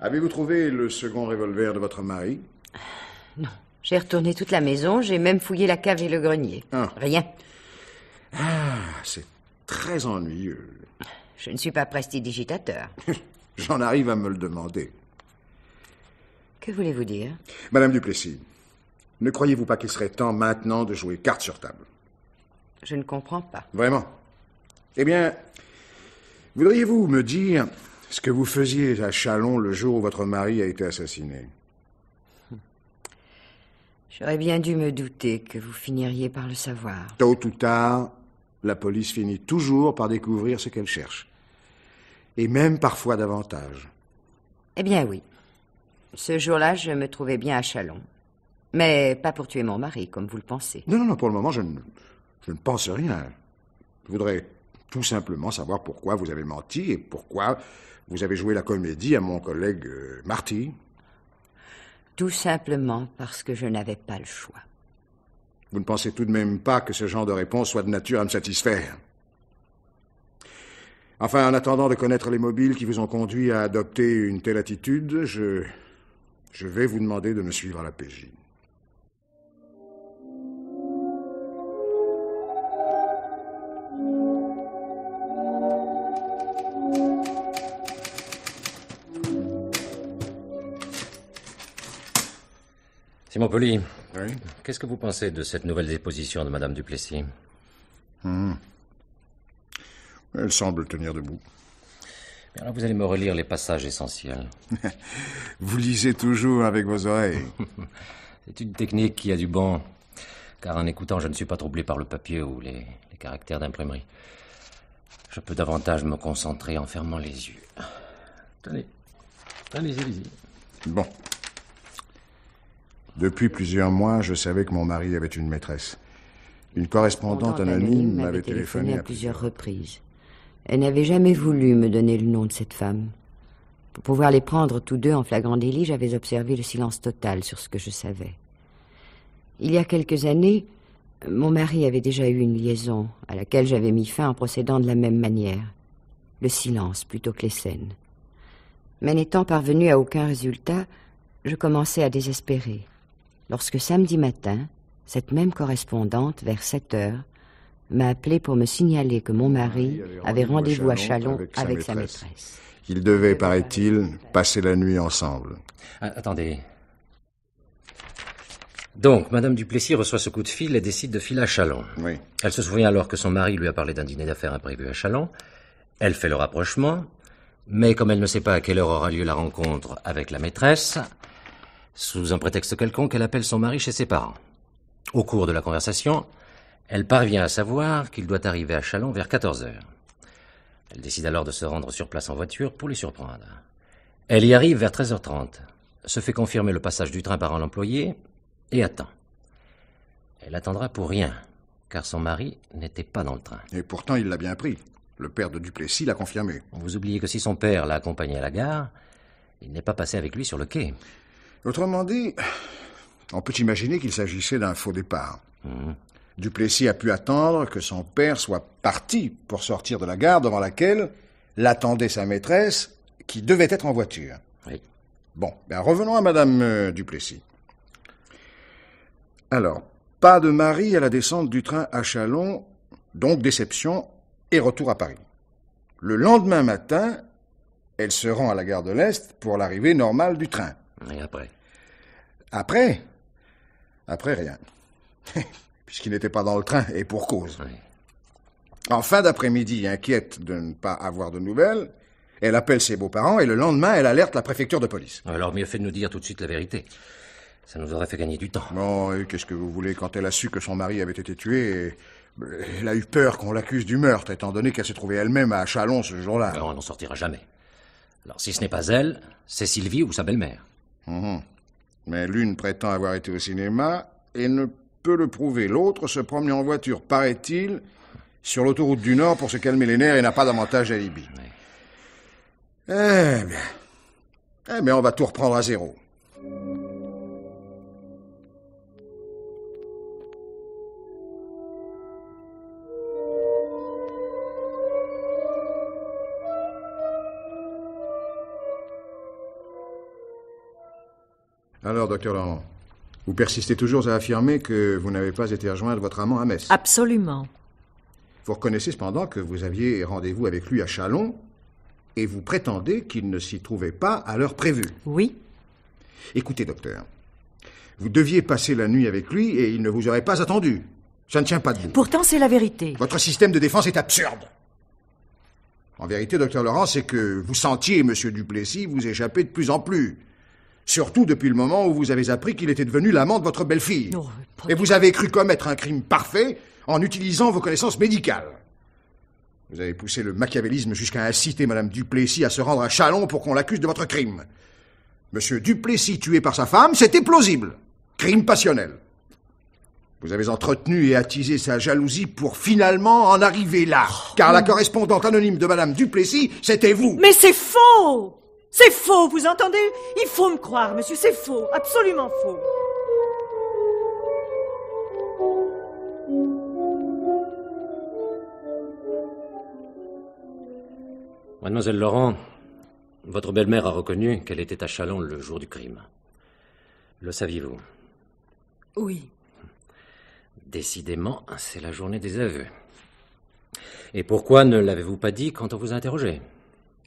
avez-vous trouvé le second revolver de votre mari Non. J'ai retourné toute la maison, j'ai même fouillé la cave et le grenier. Ah. Rien. Ah, c'est très ennuyeux. Je ne suis pas prestidigitateur. J'en arrive à me le demander. Que voulez-vous dire Madame Duplessis, ne croyez-vous pas qu'il serait temps maintenant de jouer carte sur table Je ne comprends pas. Vraiment Eh bien, voudriez-vous me dire ce que vous faisiez à Chalon le jour où votre mari a été assassiné J'aurais bien dû me douter que vous finiriez par le savoir. Tôt ou tard, la police finit toujours par découvrir ce qu'elle cherche. Et même parfois davantage. Eh bien oui. Ce jour-là, je me trouvais bien à Chalon. Mais pas pour tuer mon mari, comme vous le pensez. Non, non, non, pour le moment, je ne, ne pense rien. Je voudrais tout simplement savoir pourquoi vous avez menti et pourquoi vous avez joué la comédie à mon collègue euh, Marty. Tout simplement parce que je n'avais pas le choix. Vous ne pensez tout de même pas que ce genre de réponse soit de nature à me satisfaire. Enfin, en attendant de connaître les mobiles qui vous ont conduit à adopter une telle attitude, je, je vais vous demander de me suivre à la PJ. Simon Poli, Qu'est-ce que vous pensez de cette nouvelle déposition de Madame Duplessis hmm. Elle semble tenir debout. Alors vous allez me relire les passages essentiels. vous lisez toujours avec vos oreilles. C'est une technique qui a du bon, car en écoutant, je ne suis pas troublé par le papier ou les, caractères d'imprimerie. Je peux davantage me concentrer en fermant les yeux. Tenez, allez-y, allez Bon, depuis plusieurs mois, je savais que mon mari avait une maîtresse. Une correspondante anonyme m'avait téléphoné à plusieurs reprises. Elle n'avait jamais voulu me donner le nom de cette femme. Pour pouvoir les prendre tous deux en flagrant délit, j'avais observé le silence total sur ce que je savais. Il y a quelques années, mon mari avait déjà eu une liaison à laquelle j'avais mis fin en procédant de la même manière. Le silence plutôt que les scènes. Mais n'étant parvenu à aucun résultat, je commençais à désespérer lorsque samedi matin, cette même correspondante, vers 7 heures, m'a appelé pour me signaler que mon mari avait rendez-vous à Chalon avec, sa, maîtresse. Qu'ils devaient, paraît-il, passer la nuit ensemble. Ah, attendez. Donc, Madame Duplessis reçoit ce coup de fil et décide de filer à Chalon. Elle se souvient alors que son mari lui a parlé d'un dîner d'affaires imprévu à Chalon. Elle fait le rapprochement, mais comme elle ne sait pas à quelle heure aura lieu la rencontre avec la maîtresse, sous un prétexte quelconque, elle appelle son mari chez ses parents. Au cours de la conversation, elle parvient à savoir qu'il doit arriver à Chalon vers 14 heures. Elle décide alors de se rendre sur place en voiture pour les surprendre. Elle y arrive vers 13h30, se fait confirmer le passage du train par un employé et attend. Elle attendra pour rien, car son mari n'était pas dans le train. Et pourtant, il l'a bien pris. Le père de Duplessis l'a confirmé. Vous oubliez que si son père l'a accompagné à la gare, il n'est pas passé avec lui sur le quai. Autrement dit, on peut imaginer qu'il s'agissait d'un faux départ. Mhm. Duplessis a pu attendre que son père soit parti pour sortir de la gare devant laquelle l'attendait sa maîtresse qui devait être en voiture. Bon, ben revenons à Madame euh, Duplessis. Alors, pas de mari à la descente du train à Chalon, donc déception et retour à Paris. Le lendemain matin, elle se rend à la gare de l'Est pour l'arrivée normale du train. Et après Après Après rien. Puisqu'il n'était pas dans le train, et pour cause. En fin d'après-midi, inquiète de ne pas avoir de nouvelles, elle appelle ses beaux-parents et le lendemain, elle alerte la préfecture de police. Alors mieux fait de nous dire tout de suite la vérité. Ça nous aurait fait gagner du temps. Non, et qu'est-ce que vous voulez Quand elle a su que son mari avait été tué, elle a eu peur qu'on l'accuse du meurtre, étant donné qu'elle s'est trouvée elle-même à Chalon ce jour-là. on n'en sortira jamais. Alors si ce n'est pas elle, c'est Sylvie ou sa belle-mère. Mhm. Mais l'une prétend avoir été au cinéma et ne peut le prouver. L'autre se promenait en voiture, paraît-il, sur l'autoroute du Nord pour se calmer les nerfs et n'a pas davantage d'alibi. Libye. Eh bien. Eh bien, on va tout reprendre à zéro. Alors, docteur Laurent, vous persistez toujours à affirmer que vous n'avez pas été de votre amant à Metz. Absolument. Vous reconnaissez cependant que vous aviez rendez-vous avec lui à Chalon et vous prétendez qu'il ne s'y trouvait pas à l'heure prévue. Oui. Écoutez, docteur, vous deviez passer la nuit avec lui et il ne vous aurait pas attendu. Ça ne tient pas debout. Pourtant, c'est la vérité. Votre système de défense est absurde. En vérité, docteur Laurent, c'est que vous sentiez M. Duplessis vous échapper de plus en plus. Surtout depuis le moment où vous avez appris qu'il était devenu l'amant de votre belle-fille. Et vous avez cru commettre un crime parfait en utilisant vos connaissances médicales. Vous avez poussé le machiavélisme jusqu'à inciter Madame Duplessis à se rendre à Chalon pour qu'on l'accuse de votre crime. Monsieur Duplessis tué par sa femme, c'était plausible. Crime passionnel. Vous avez entretenu et attisé sa jalousie pour finalement en arriver là. Oh, Car la correspondante anonyme de Madame Duplessis, c'était vous. Mais c'est faux c'est faux, vous entendez Il faut me croire, monsieur, c'est faux, absolument faux. Mademoiselle Laurent, votre belle-mère a reconnu qu'elle était à Chalon le jour du crime. Le saviez-vous Oui. Décidément, c'est la journée des aveux. Et pourquoi ne l'avez-vous pas dit quand on vous a interrogé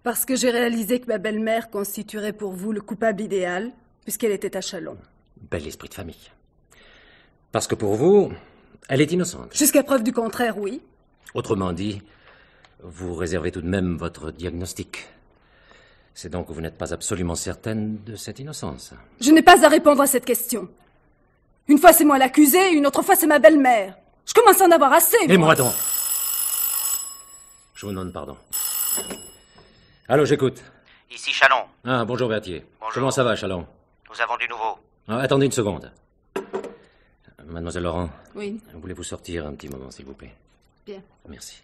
parce que j'ai réalisé que ma belle-mère constituerait pour vous le coupable idéal, puisqu'elle était à Chalon. Bel esprit de famille. Parce que pour vous, elle est innocente. Jusqu'à preuve du contraire, oui. Autrement dit, vous réservez tout de même votre diagnostic. C'est donc que vous n'êtes pas absolument certaine de cette innocence. Je n'ai pas à répondre à cette question. Une fois c'est moi l'accusé, une autre fois c'est ma belle-mère. Je commence à en avoir assez. Et moi, moi donc. Je vous demande pardon. Allô, j'écoute. Ici Chalon. Ah, bonjour Berthier. Bonjour. Comment ça va, Chalon Nous avons du nouveau. Ah, attendez une seconde. Mademoiselle Laurent. Oui. Voulez-vous sortir un petit moment, s'il vous plaît Bien. Merci.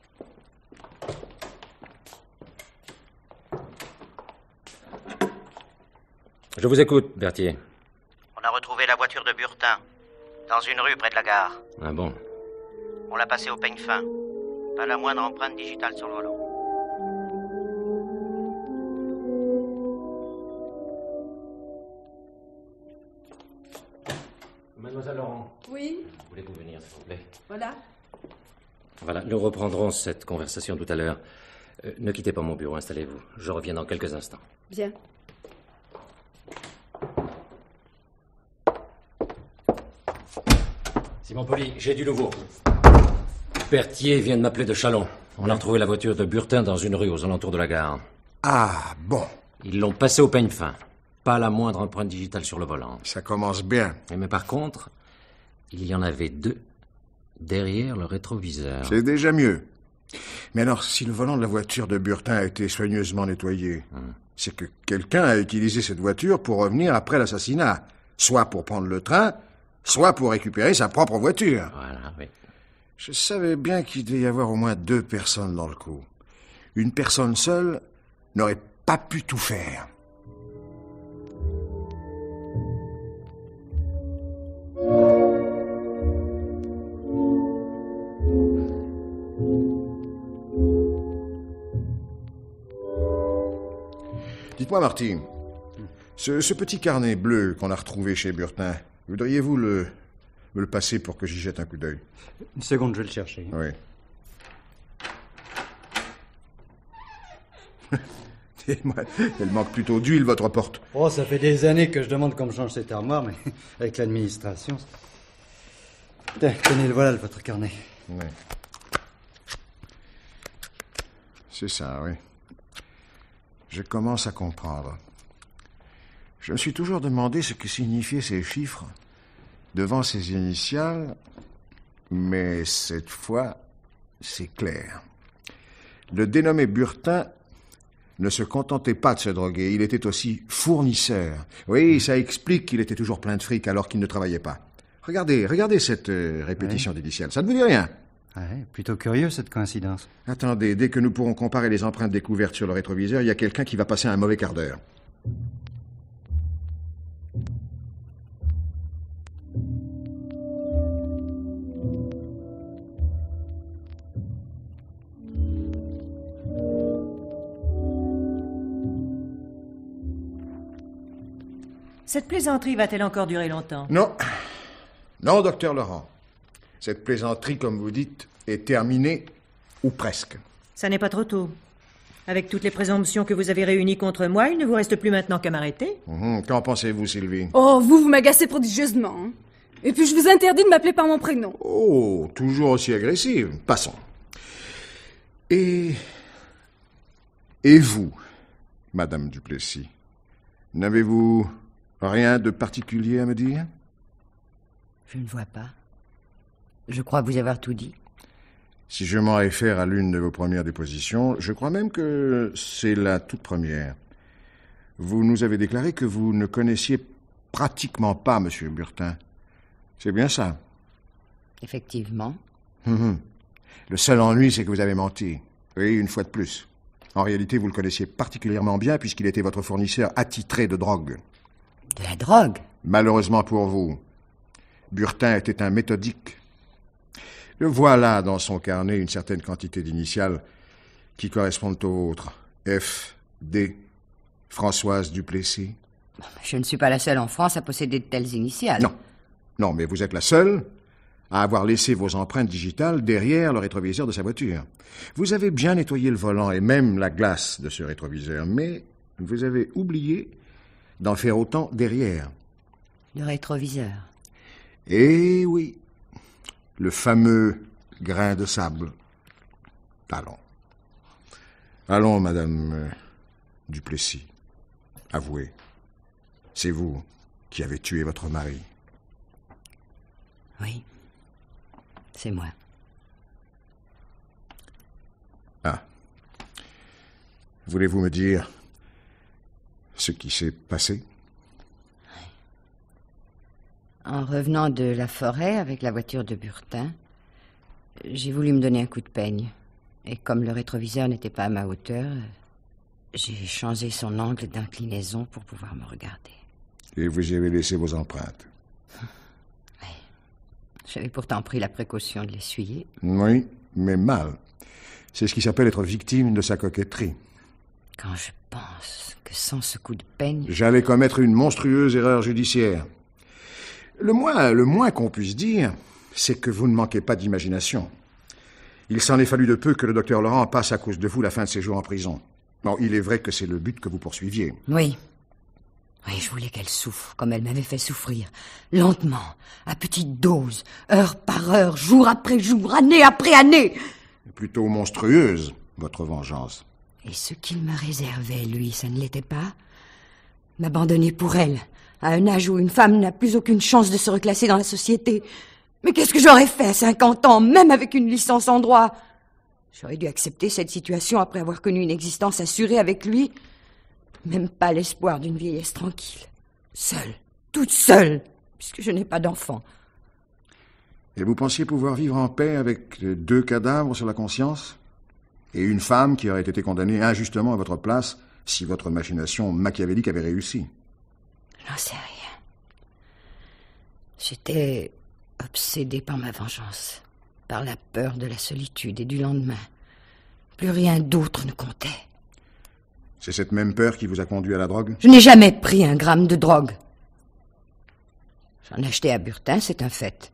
Je vous écoute, Berthier. On a retrouvé la voiture de Burtin, dans une rue près de la gare. Ah bon On l'a passée au peigne fin. Pas la moindre empreinte digitale sur le volant. Laurent. Oui. Voulez-vous venir, s'il vous plaît Voilà. Voilà, nous reprendrons cette conversation tout à l'heure. Euh, ne quittez pas mon bureau, installez-vous. Je reviens dans quelques instants. Bien. Simon Poli, j'ai du nouveau. Berthier vient de m'appeler de Chalon. On a retrouvé la voiture de Burtin dans une rue aux alentours de la gare. Ah, bon. Ils l'ont passée au peigne fin pas la moindre empreinte digitale sur le volant. Ça commence bien. Mais par contre, il y en avait deux derrière le rétroviseur. C'est déjà mieux. Mais alors, si le volant de la voiture de Burtin a été soigneusement nettoyé, hum. c'est que quelqu'un a utilisé cette voiture pour revenir après l'assassinat, soit pour prendre le train, soit pour récupérer sa propre voiture. Voilà, Je savais bien qu'il devait y avoir au moins deux personnes dans le coup. Une personne seule n'aurait pas pu tout faire. Dites-moi, Marty, ce, petit carnet bleu qu'on a retrouvé chez Burtin, voudriez-vous le, me le passer pour que j'y jette un coup d'œil Une seconde, je vais le chercher. Oui. Elle manque plutôt d'huile, votre porte. Oh, ça fait des années que je demande qu'on me change cette armoire, mais avec l'administration. Tenez, le voilà, votre carnet. Oui. C'est ça, oui. Je commence à comprendre. Je me suis toujours demandé ce que signifiaient ces chiffres devant ces initiales, mais cette fois, c'est clair. Le dénommé Burtin ne se contentait pas de se droguer, il était aussi fournisseur. Oui, ça explique qu'il était toujours plein de fric alors qu'il ne travaillait pas. Regardez, regardez cette euh, répétition d'initiales, ça ne vous dit rien ah plutôt curieux cette coïncidence. Attendez, dès que nous pourrons comparer les empreintes découvertes sur le rétroviseur, il y a quelqu'un qui va passer un mauvais quart d'heure. Cette plaisanterie va-t-elle encore durer longtemps Non. Non, docteur Laurent. Cette plaisanterie, comme vous dites, est terminée, ou presque. Ça n'est pas trop tôt. Avec toutes les présomptions que vous avez réunies contre moi, il ne vous reste plus maintenant qu'à m'arrêter. Mhm. Qu'en pensez-vous, Sylvie Oh, vous, vous m'agacez prodigieusement. Hein. Et puis je vous interdis de m'appeler par mon prénom. Oh, toujours aussi agressive. Passons. Et. Et vous, Madame Duplessis, n'avez-vous rien de particulier à me dire Je ne vois pas. Je crois vous avoir tout dit. Si je m'en réfère à l'une de vos premières dépositions, je crois même que c'est la toute première. Vous nous avez déclaré que vous ne connaissiez pratiquement pas M. Burtin. C'est bien ça Effectivement. Hum, hum. Le seul ennui, c'est que vous avez menti. Oui, une fois de plus. En réalité, vous le connaissiez particulièrement bien puisqu'il était votre fournisseur attitré de drogue. De la drogue Malheureusement pour vous. Burtin était un méthodique voilà dans son carnet une certaine quantité d'initiales qui correspondent aux autres. F, D, Françoise Duplessis. Je ne suis pas la seule en France à posséder de telles initiales. Non. Non, mais vous êtes la seule à avoir laissé vos empreintes digitales derrière le rétroviseur de sa voiture. Vous avez bien nettoyé le volant et même la glace de ce rétroviseur, mais vous avez oublié d'en faire autant derrière. Le rétroviseur. Eh oui, le fameux grain de sable. Allons. Allons, Madame euh, Duplessis, avouez, c'est vous qui avez tué votre mari. Oui, c'est moi. Ah. Voulez-vous me dire ce qui s'est passé en revenant de la forêt avec la voiture de Burtin, j'ai voulu me donner un coup de peigne. Et comme le rétroviseur n'était pas à ma hauteur, j'ai changé son angle d'inclinaison pour pouvoir me regarder. Et vous avez laissé vos empreintes Oui. J'avais pourtant pris la précaution de l'essuyer. Oui, mais mal. C'est ce qui s'appelle être victime de sa coquetterie. Quand je pense que sans ce coup de peigne... J'allais commettre une monstrueuse erreur judiciaire. Le moins, le moins qu'on puisse dire, c'est que vous ne manquez pas d'imagination. Il s'en est fallu de peu que le docteur Laurent passe à cause de vous la fin de ses jours en prison. Bon, il est vrai que c'est le but que vous poursuiviez. Oui. Oui, je voulais qu'elle souffre, comme elle m'avait fait souffrir. Lentement, à petite dose, heure par heure, jour après jour, année après année. Plutôt monstrueuse, votre vengeance. Et ce qu'il me réservait, lui, ça ne l'était pas M'abandonner pour elle, à un âge où une femme n'a plus aucune chance de se reclasser dans la société. Mais qu'est-ce que j'aurais fait à 50 ans, même avec une licence en droit J'aurais dû accepter cette situation après avoir connu une existence assurée avec lui. Même pas l'espoir d'une vieillesse tranquille. Seule, toute seule, puisque je n'ai pas d'enfant. Et vous pensiez pouvoir vivre en paix avec deux cadavres sur la conscience Et une femme qui aurait été condamnée injustement à votre place si votre machination machiavélique avait réussi J'en sais rien. J'étais obsédé par ma vengeance, par la peur de la solitude et du lendemain. Plus rien d'autre ne comptait. C'est cette même peur qui vous a conduit à la drogue Je n'ai jamais pris un gramme de drogue. J'en achetais à Burtin, c'est un fait.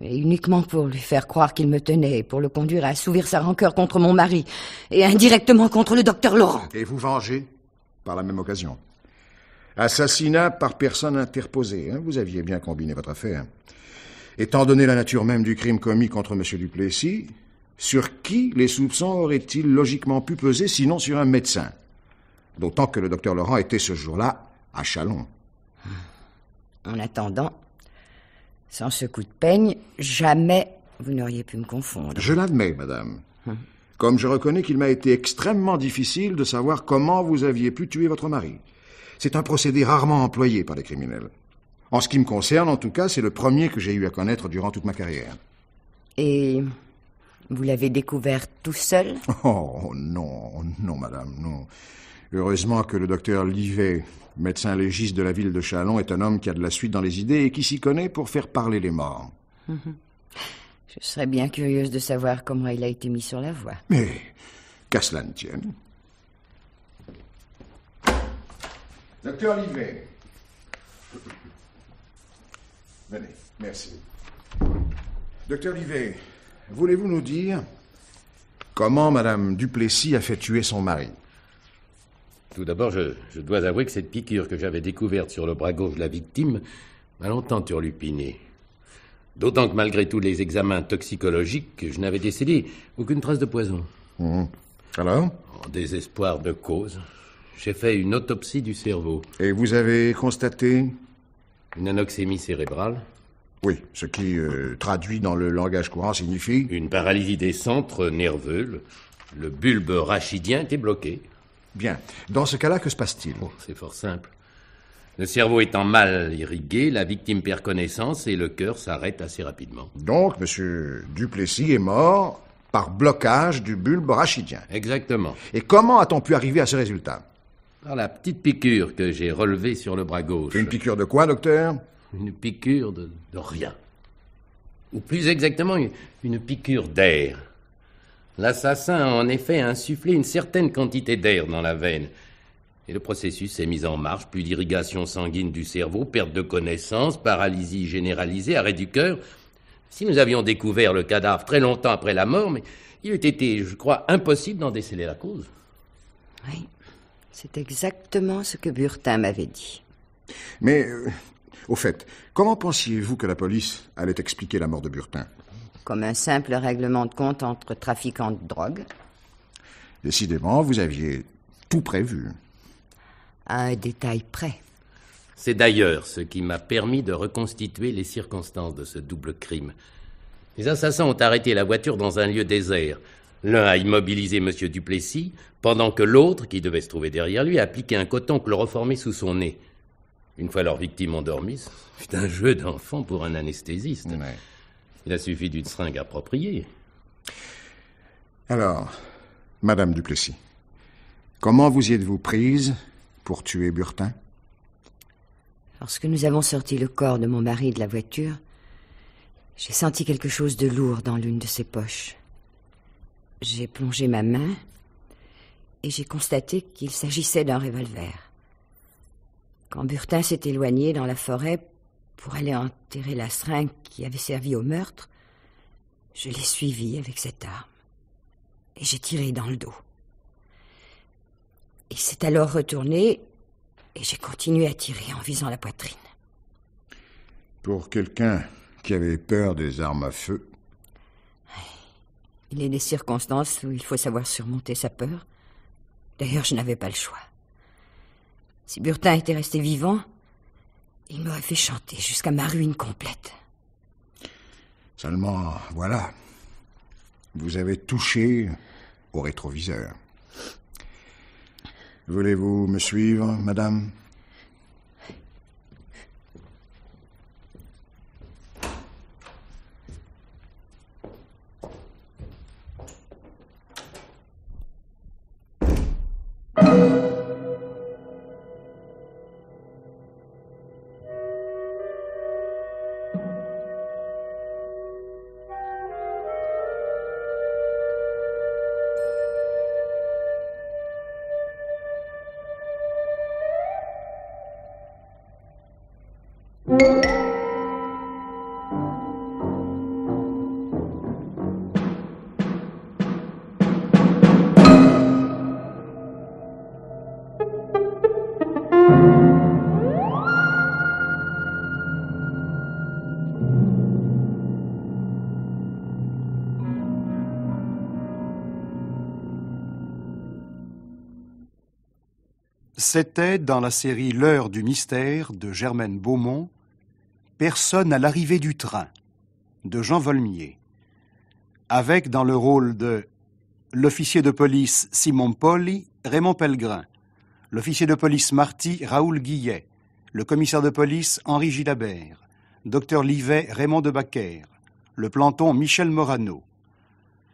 Mais uniquement pour lui faire croire qu'il me tenait et pour le conduire à assouvir sa rancœur contre mon mari et indirectement contre le docteur Laurent. Et vous venger par la même occasion Assassinat par personne interposée. Hein. vous aviez bien combiné votre affaire. Étant donné la nature même du crime commis contre M. Duplessis, sur qui les soupçons auraient-ils logiquement pu peser sinon sur un médecin D'autant que le docteur Laurent était ce jour-là à Chalon. Ah. En attendant, sans ce coup de peigne, jamais vous n'auriez pu me confondre. Je l'admets, madame. Hein. Comme je reconnais qu'il m'a été extrêmement difficile de savoir comment vous aviez pu tuer votre mari. C'est un procédé rarement employé par les criminels. En ce qui me concerne, en tout cas, c'est le premier que j'ai eu à connaître durant toute ma carrière. Et vous l'avez découvert tout seul Oh non, non, madame, non. Heureusement que le docteur Livet, médecin légiste de la ville de Chalon, est un homme qui a de la suite dans les idées et qui s'y connaît pour faire parler les morts. Mhm. Je serais bien curieuse de savoir comment il a été mis sur la voie. Mais qu'à cela ne tienne, Docteur Livet. Venez, merci. Docteur Livet, voulez-vous nous dire comment Madame Duplessis a fait tuer son mari Tout d'abord, je, dois avouer que cette piqûre que j'avais découverte sur le bras gauche de la victime m'a longtemps turlupiné. D'autant que malgré tous les examens toxicologiques, je n'avais décédé aucune trace de poison. Mmh. Alors En désespoir de cause, j'ai fait une autopsie du cerveau. Et vous avez constaté Une anoxémie cérébrale. Oui, ce qui, euh, traduit dans le langage courant, signifie Une paralysie des centres nerveux. Le, bulbe rachidien était bloqué. Bien. Dans ce cas-là, que se passe-t-il oh, C'est fort simple. Le cerveau étant mal irrigué, la victime perd connaissance et le cœur s'arrête assez rapidement. Donc, monsieur Duplessis est mort par blocage du bulbe rachidien. Exactement. Et comment a-t-on pu arriver à ce résultat par la petite piqûre que j'ai relevée sur le bras gauche. Une piqûre de quoi, docteur Une piqûre de, rien. Ou plus exactement, une, piqûre d'air. L'assassin a en effet insufflé une certaine quantité d'air dans la veine. Et le processus s'est mis en marche, plus d'irrigation sanguine du cerveau, perte de connaissance, paralysie généralisée, arrêt du cœur. Si nous avions découvert le cadavre très longtemps après la mort, mais il eût été, je crois, impossible d'en déceler la cause. Oui. C'est exactement ce que Burtin m'avait dit. Mais, euh, au fait, comment pensiez-vous que la police allait expliquer la mort de Burtin Comme un simple règlement de compte entre trafiquants de drogue. Décidément, vous aviez tout prévu. À un détail près. C'est d'ailleurs ce qui m'a permis de reconstituer les circonstances de ce double crime. Les assassins ont arrêté la voiture dans un lieu désert, L'un a immobilisé M. Duplessis, pendant que l'autre, qui devait se trouver derrière lui, a appliqué un coton chloroformé sous son nez. Une fois leur victime endormie, c'est un jeu d'enfant pour un anesthésiste. Il a suffi d'une seringue appropriée. Alors, Madame Duplessis, comment vous y êtes-vous prise pour tuer Burtin Lorsque nous avons sorti le corps de mon mari de la voiture, j'ai senti quelque chose de lourd dans l'une de ses poches. J'ai plongé ma main et j'ai constaté qu'il s'agissait d'un revolver. Quand Burtin s'est éloigné dans la forêt pour aller enterrer la seringue qui avait servi au meurtre, je l'ai suivi avec cette arme et j'ai tiré dans le dos. Il s'est alors retourné et j'ai continué à tirer en visant la poitrine. Pour quelqu'un qui avait peur des armes à feu, il est des circonstances où il faut savoir surmonter sa peur. D'ailleurs, je n'avais pas le choix. Si Burtin était resté vivant, il m'aurait fait chanter jusqu'à ma ruine complète. Seulement, voilà. Vous avez touché au rétroviseur. Voulez-vous me suivre, madame C'était dans la série L'heure du mystère de Germaine Beaumont, Personne à l'arrivée du train de Jean Volmier, avec dans le rôle de l'officier de police Simon Poli, Raymond Pellegrin, l'officier de police Marty, Raoul Guillet, le commissaire de police Henri Gilabert, docteur Livet, Raymond de Baquer, le planton Michel Morano,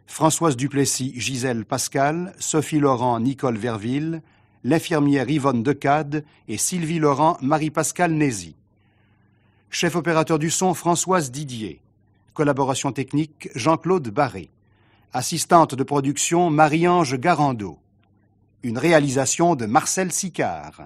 Françoise Duplessis, Gisèle Pascal, Sophie Laurent, Nicole Verville, l'infirmière Yvonne Decade et Sylvie Laurent, Marie-Pascale Nézy. Chef opérateur du son, Françoise Didier. Collaboration technique, Jean-Claude Barré. Assistante de production, Marie-Ange Garando. Une réalisation de Marcel Sicard.